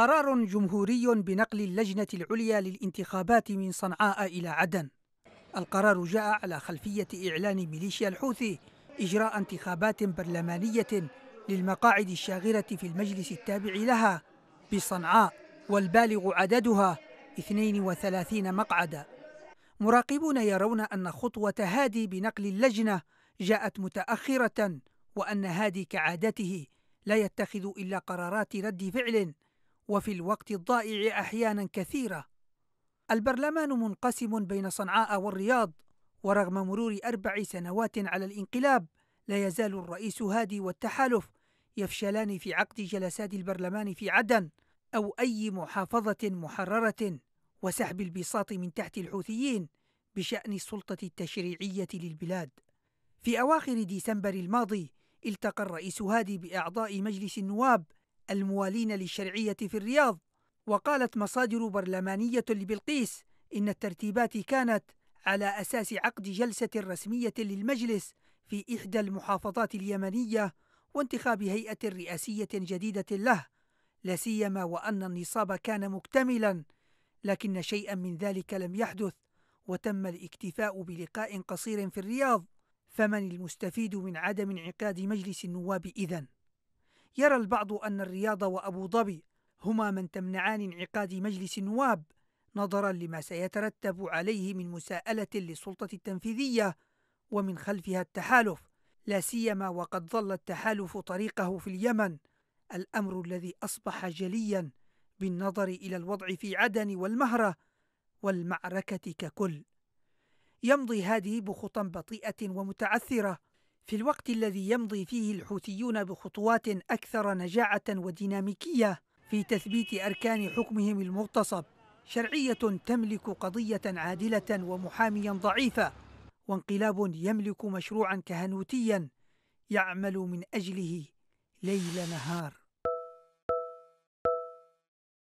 قرار جمهوري بنقل اللجنة العليا للانتخابات من صنعاء إلى عدن القرار جاء على خلفية إعلان ميليشيا الحوثي إجراء انتخابات برلمانية للمقاعد الشاغرة في المجلس التابع لها بصنعاء والبالغ عددها 32 مقعدا مراقبون يرون أن خطوة هادي بنقل اللجنة جاءت متأخرة وأن هادي كعادته لا يتخذ إلا قرارات رد فعل وفي الوقت الضائع أحيانا كثيرة البرلمان منقسم بين صنعاء والرياض ورغم مرور أربع سنوات على الانقلاب لا يزال الرئيس هادي والتحالف يفشلان في عقد جلسات البرلمان في عدن أو أي محافظة محررة وسحب البساط من تحت الحوثيين بشأن السلطة التشريعية للبلاد. في أواخر ديسمبر الماضي التقى الرئيس هادي بأعضاء مجلس النواب الموالين للشرعية في الرياض وقالت مصادر برلمانية لبلقيس إن الترتيبات كانت على أساس عقد جلسة رسمية للمجلس في إحدى المحافظات اليمنية وانتخاب هيئة رئاسية جديدة له لا سيما وأن النصاب كان مكتملا لكن شيئا من ذلك لم يحدث وتم الاكتفاء بلقاء قصير في الرياض فمن المستفيد من عدم انعقاد مجلس النواب إذن؟ يرى البعض أن الرياض وأبو ظبي هما من تمنعان انعقاد مجلس النواب نظرا لما سيترتب عليه من مساءلة للسلطة التنفيذية ومن خلفها التحالف لا سيما وقد ظل التحالف طريقه في اليمن الأمر الذي أصبح جليا بالنظر إلى الوضع في عدن والمهرة والمعركة ككل يمضي هادي بخطى بطيئة ومتعثرة في الوقت الذي يمضي فيه الحوثيون بخطوات أكثر نجاعة وديناميكية في تثبيت أركان حكمهم المغتصب شرعية تملك قضية عادلة ومحاميا ضعيفا وانقلاب يملك مشروعا كهنوتيا يعمل من أجله ليل نهار